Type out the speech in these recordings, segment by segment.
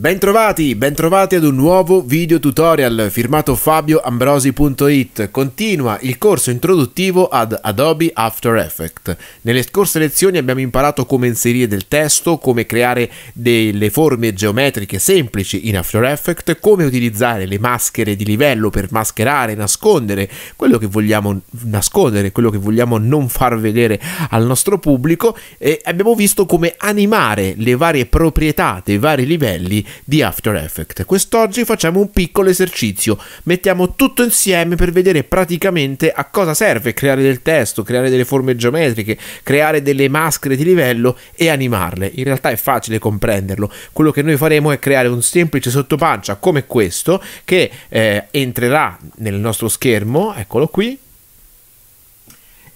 Bentrovati, bentrovati ad un nuovo video tutorial firmato fabioambrosi.it. Continua il corso introduttivo ad Adobe After Effects. Nelle scorse lezioni abbiamo imparato come inserire del testo, come creare delle forme geometriche semplici in After Effects, come utilizzare le maschere di livello per mascherare, nascondere quello che vogliamo nascondere, quello che vogliamo non far vedere al nostro pubblico e abbiamo visto come animare le varie proprietà dei vari livelli di After Effects. Quest'oggi facciamo un piccolo esercizio, mettiamo tutto insieme per vedere praticamente a cosa serve creare del testo, creare delle forme geometriche, creare delle maschere di livello e animarle. In realtà è facile comprenderlo, quello che noi faremo è creare un semplice sottopancia come questo che eh, entrerà nel nostro schermo, eccolo qui,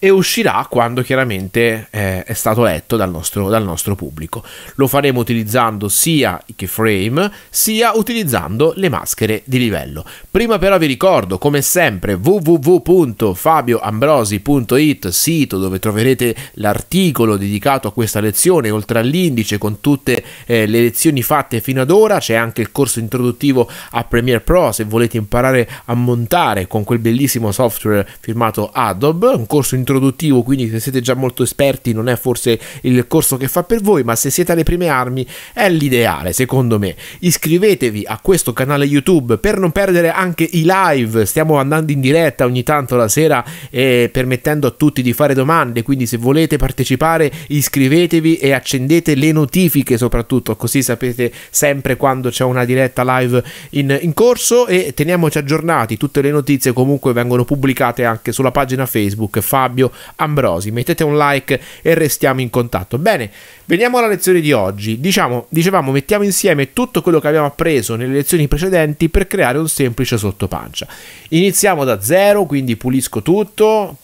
e uscirà quando chiaramente eh, è stato letto dal nostro, dal nostro pubblico. Lo faremo utilizzando sia i keyframe sia utilizzando le maschere di livello. Prima però vi ricordo come sempre www.fabioambrosi.it sito dove troverete l'articolo dedicato a questa lezione oltre all'indice con tutte eh, le lezioni fatte fino ad ora c'è anche il corso introduttivo a Premiere Pro se volete imparare a montare con quel bellissimo software firmato Adobe un corso introduttivo introduttivo, quindi se siete già molto esperti non è forse il corso che fa per voi, ma se siete alle prime armi è l'ideale, secondo me. Iscrivetevi a questo canale YouTube per non perdere anche i live, stiamo andando in diretta ogni tanto la sera e eh, permettendo a tutti di fare domande, quindi se volete partecipare iscrivetevi e accendete le notifiche soprattutto, così sapete sempre quando c'è una diretta live in, in corso e teniamoci aggiornati, tutte le notizie comunque vengono pubblicate anche sulla pagina Facebook Fabio Claudio Ambrosi. Mettete un like e restiamo in contatto. Bene, veniamo alla lezione di oggi. Diciamo, dicevamo, mettiamo insieme tutto quello che abbiamo appreso nelle lezioni precedenti per creare un semplice sottopancia. Iniziamo da zero, quindi pulisco tutto,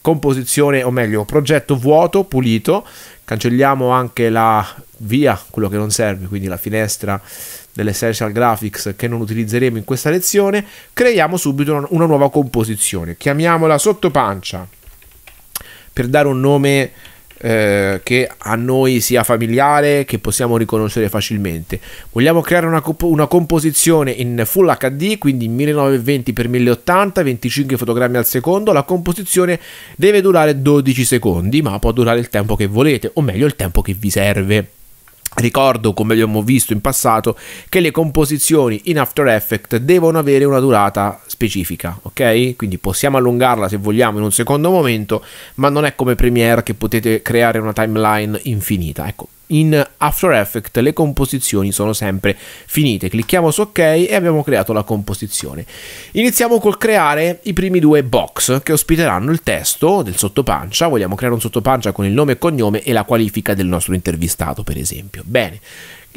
composizione, o meglio, progetto vuoto, pulito, cancelliamo anche la via, quello che non serve, quindi la finestra dell'essential graphics che non utilizzeremo in questa lezione, creiamo subito una nuova composizione, chiamiamola sottopancia per dare un nome eh, che a noi sia familiare, che possiamo riconoscere facilmente. Vogliamo creare una, una composizione in Full HD, quindi 1920x1080, 25 fotogrammi al secondo. La composizione deve durare 12 secondi, ma può durare il tempo che volete, o meglio il tempo che vi serve. Ricordo, come abbiamo visto in passato, che le composizioni in After Effects devono avere una durata specifica, ok? Quindi possiamo allungarla se vogliamo in un secondo momento, ma non è come Premiere che potete creare una timeline infinita. Ecco, in After Effects le composizioni sono sempre finite. Clicchiamo su ok e abbiamo creato la composizione. Iniziamo col creare i primi due box che ospiteranno il testo del sottopancia. Vogliamo creare un sottopancia con il nome e cognome e la qualifica del nostro intervistato, per esempio. Bene.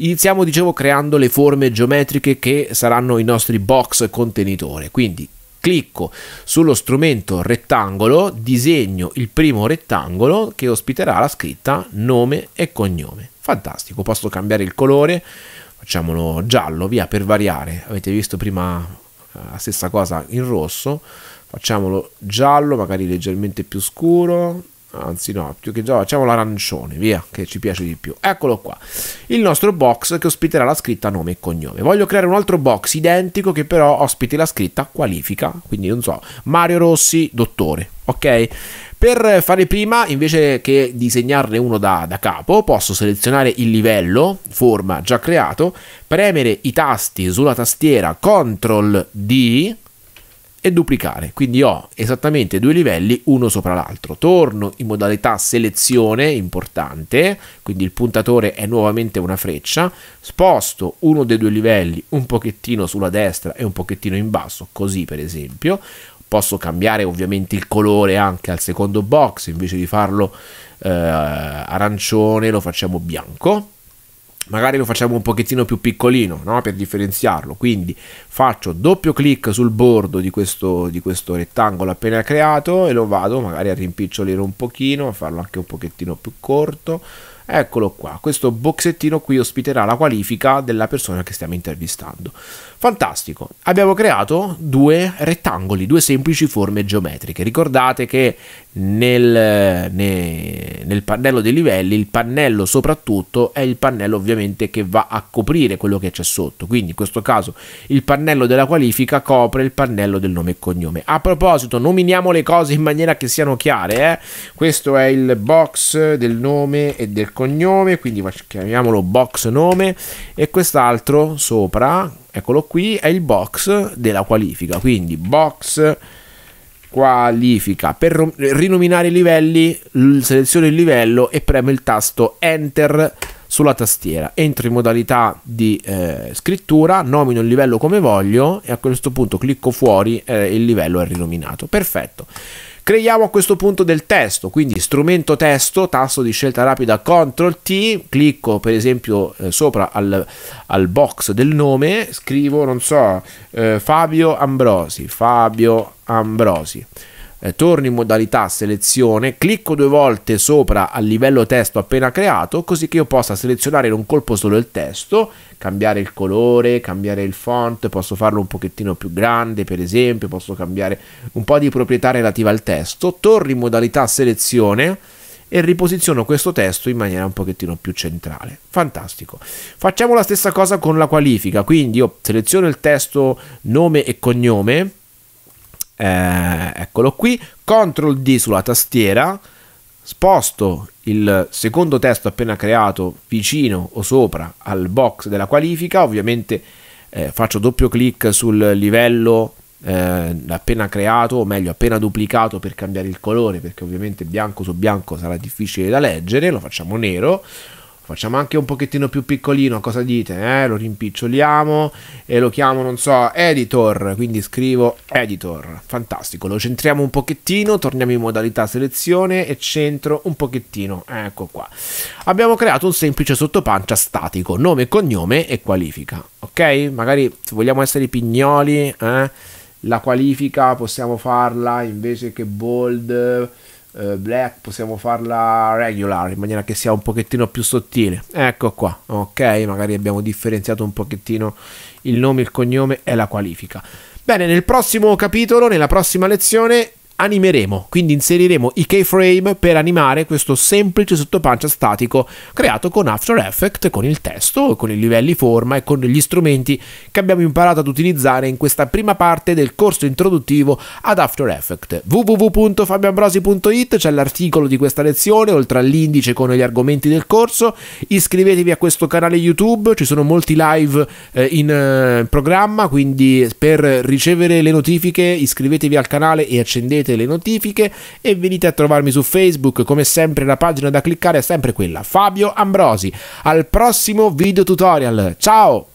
Iniziamo, dicevo, creando le forme geometriche che saranno i nostri box contenitore. Quindi clicco sullo strumento rettangolo, disegno il primo rettangolo che ospiterà la scritta nome e cognome. Fantastico, posso cambiare il colore, facciamolo giallo, via per variare. Avete visto prima eh, la stessa cosa in rosso, facciamolo giallo, magari leggermente più scuro, anzi no, più che già facciamo l'arancione, via, che ci piace di più. Eccolo qua, il nostro box che ospiterà la scritta nome e cognome. Voglio creare un altro box identico che però ospiti la scritta qualifica, quindi non so, Mario Rossi, dottore, ok? Per fare prima, invece che disegnarne uno da, da, capo, posso selezionare il livello, forma già creato, premere i tasti sulla tastiera CTRL D, e duplicare. Quindi ho esattamente due livelli uno sopra l'altro. Torno in modalità selezione, importante, quindi il puntatore è nuovamente una freccia, sposto uno dei due livelli un pochettino sulla destra e un pochettino in basso, così per esempio. Posso cambiare ovviamente il colore anche al secondo box, invece di farlo eh, arancione lo facciamo bianco magari lo facciamo un pochettino più piccolino no? per differenziarlo quindi faccio doppio clic sul bordo di questo, di questo rettangolo appena creato e lo vado magari a rimpicciolire un pochino a farlo anche un pochettino più corto Eccolo qua, questo boxettino qui ospiterà la qualifica della persona che stiamo intervistando. Fantastico, abbiamo creato due rettangoli, due semplici forme geometriche. Ricordate che nel, ne, nel pannello dei livelli, il pannello soprattutto è il pannello ovviamente che va a coprire quello che c'è sotto, quindi in questo caso il pannello della qualifica copre il pannello del nome e cognome. A proposito, nominiamo le cose in maniera che siano chiare, eh? questo è il box del nome e del cognome cognome, quindi chiamiamolo box nome e quest'altro sopra, eccolo qui, è il box della qualifica, quindi box qualifica. Per rinominare i livelli, seleziono il livello e premo il tasto Enter sulla tastiera. Entro in modalità di eh, scrittura, nomino il livello come voglio e a questo punto clicco fuori e eh, il livello è rinominato. Perfetto. Creiamo a questo punto del testo, quindi strumento testo, tasto di scelta rapida CTRL T, clicco per esempio eh, sopra al, al, box del nome, scrivo, non so, eh, Fabio Ambrosi, Fabio Ambrosi eh, torno in modalità selezione, clicco due volte sopra al livello testo appena creato, così che io possa selezionare in un colpo solo il testo, cambiare il colore, cambiare il font, posso farlo un pochettino più grande per esempio, posso cambiare un po' di proprietà relativa al testo, torno in modalità selezione e riposiziono questo testo in maniera un pochettino più centrale. Fantastico. Facciamo la stessa cosa con la qualifica, quindi io seleziono il testo nome e cognome, eh, eccolo qui, CTRL D sulla tastiera, sposto il secondo testo appena creato vicino o sopra al box della qualifica, ovviamente eh, faccio doppio clic sul livello eh, appena creato, o meglio appena duplicato per cambiare il colore, perché ovviamente bianco su bianco sarà difficile da leggere, lo facciamo nero, facciamo anche un pochettino più piccolino, cosa dite? Eh? Lo rimpiccioliamo e lo chiamo, non so, editor, quindi scrivo editor, fantastico, lo centriamo un pochettino, torniamo in modalità selezione e centro un pochettino, ecco qua. Abbiamo creato un semplice sottopancia statico, nome, cognome e qualifica, ok? Magari se vogliamo essere pignoli, eh? la qualifica possiamo farla invece che bold eh, black possiamo farla regular in maniera che sia un pochettino più sottile ecco qua ok magari abbiamo differenziato un pochettino il nome il cognome e la qualifica bene nel prossimo capitolo nella prossima lezione animeremo, quindi inseriremo i keyframe per animare questo semplice sottopancia statico creato con After Effects, con il testo, con i livelli forma e con gli strumenti che abbiamo imparato ad utilizzare in questa prima parte del corso introduttivo ad After Effects. www.fabianbrosi.it c'è l'articolo di questa lezione, oltre all'indice con gli argomenti del corso, iscrivetevi a questo canale YouTube, ci sono molti live eh, in eh, programma, quindi per ricevere le notifiche iscrivetevi al canale e accendete accendete le notifiche e venite a trovarmi su Facebook. Come sempre la pagina da cliccare è sempre quella. Fabio Ambrosi. Al prossimo video tutorial. Ciao!